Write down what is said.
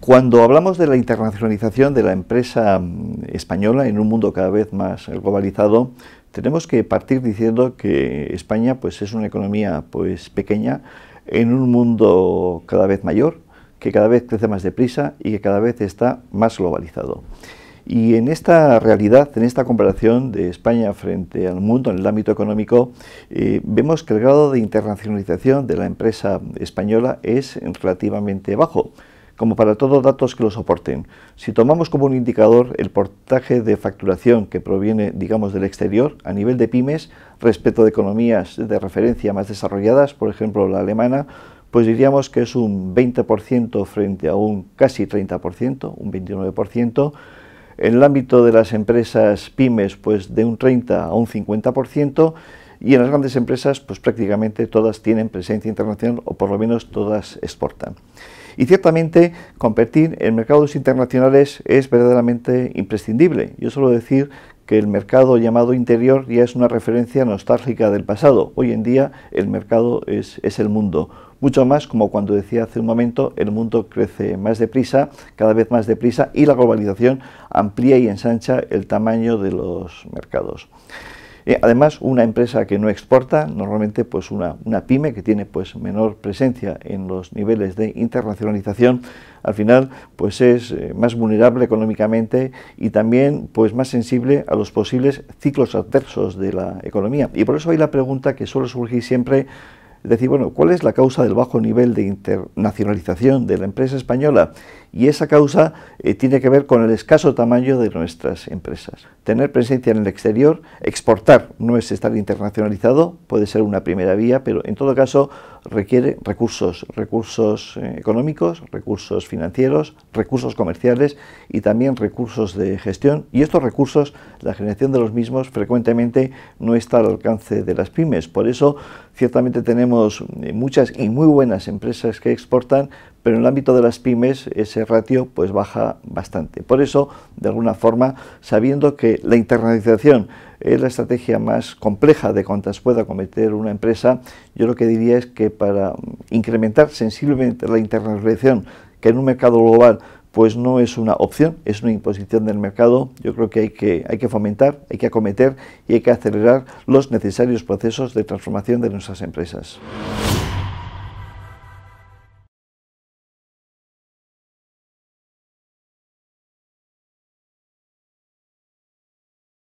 Cuando hablamos de la internacionalización de la empresa mm, española en un mundo cada vez más globalizado, tenemos que partir diciendo que España pues, es una economía pues, pequeña en un mundo cada vez mayor, que cada vez crece más deprisa y que cada vez está más globalizado. Y en esta realidad, en esta comparación de España frente al mundo en el ámbito económico, eh, vemos que el grado de internacionalización de la empresa española es relativamente bajo como para todos datos que lo soporten. Si tomamos como un indicador el portaje de facturación que proviene, digamos, del exterior, a nivel de pymes, respecto de economías de referencia más desarrolladas, por ejemplo la alemana, pues diríamos que es un 20% frente a un casi 30%, un 29%. En el ámbito de las empresas pymes, pues de un 30 a un 50%, y en las grandes empresas, pues prácticamente todas tienen presencia internacional o por lo menos todas exportan. Y ciertamente competir en mercados internacionales es verdaderamente imprescindible. Yo suelo decir que el mercado llamado interior ya es una referencia nostálgica del pasado. Hoy en día el mercado es, es el mundo. Mucho más como cuando decía hace un momento, el mundo crece más deprisa, cada vez más deprisa, y la globalización amplía y ensancha el tamaño de los mercados. Eh, además, una empresa que no exporta, normalmente pues una, pyme que tiene pues menor presencia en los niveles de internacionalización, al final pues es eh, más vulnerable económicamente y también pues más sensible a los posibles ciclos adversos de la economía. Y por eso hay la pregunta que suele surgir siempre es decir, bueno, ¿cuál es la causa del bajo nivel de internacionalización de la empresa española? Y esa causa eh, tiene que ver con el escaso tamaño de nuestras empresas. Tener presencia en el exterior, exportar no es estar internacionalizado, puede ser una primera vía, pero en todo caso requiere recursos, recursos eh, económicos, recursos financieros, recursos comerciales y también recursos de gestión. Y estos recursos, la generación de los mismos frecuentemente no está al alcance de las pymes. Por eso, ciertamente tenemos eh, muchas y muy buenas empresas que exportan, pero en el ámbito de las pymes ese ratio pues baja bastante. Por eso, de alguna forma, sabiendo que la internalización es la estrategia más compleja de cuantas pueda acometer una empresa, yo lo que diría es que para incrementar sensiblemente la internalización, que en un mercado global pues no es una opción, es una imposición del mercado. Yo creo que hay que, hay que fomentar, hay que acometer y hay que acelerar los necesarios procesos de transformación de nuestras empresas.